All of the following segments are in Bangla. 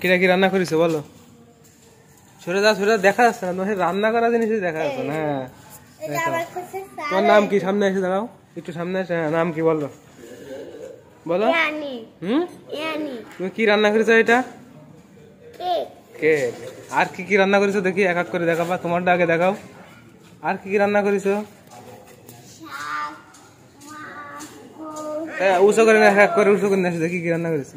কিরা কি রান্না করেছো বলো ছোট যা ছোট দেখা যাচ্ছে না তোমার রান্না করা জিনিস দেখা যাচ্ছে না হ্যাঁ। তোমার নাম কি সামনে এসে দাঁড়াও একটু সামনে এসে হ্যাঁ, নাম কি বলো বলো হুম তুমি কি রান্না করেছো এটা আর কি কি রান্না করেছো দেখি এক এক করে দেখাবা তোমারটা আগে দেখাও আর কি কি রান্না করেছো হ্যাঁ, উঁচু করে এক এক করে উঁচু করে দেখি কি রান্না করেছো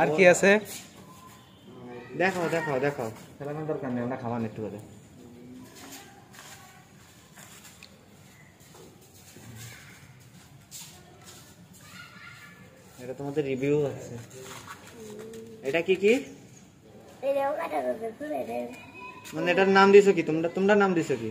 আর কি আছে দেখাও দেখাও দেখাও খেলানোর দরকার নেই আমরা খাবার একটু করে এটা তোমাদের রিভিউ আছে এটা কি কি মানে এটার নাম দিছো কি তোমরা তোমরা নাম দিছো কি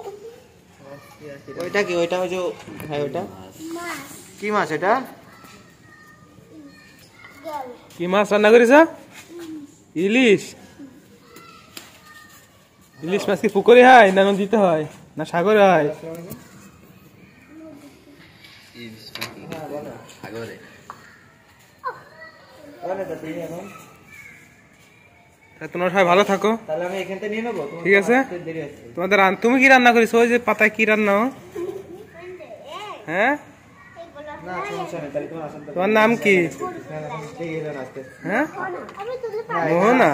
ওইটা কি ওইটা ওই ভাই হ্যাঁ, ওইটা কি মাছ এটা কি মাছ রান্না করিস হ্যাঁ? ইলিশ ইলিশ মাছ কি পুকুরে হয় না নদীতে হয় না সাগরে হয় সাগরে তোমরা সবাই ভালো থাকো ঠিক আছে তোমাদের তুমি কি রান্না করিস ওই যে পাতায় কি রান্না হ্যাঁ তোমার নাম কি হ্যাঁ মোহনা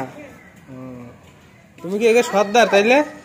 তুমি কি এগে সর্দার তাইলে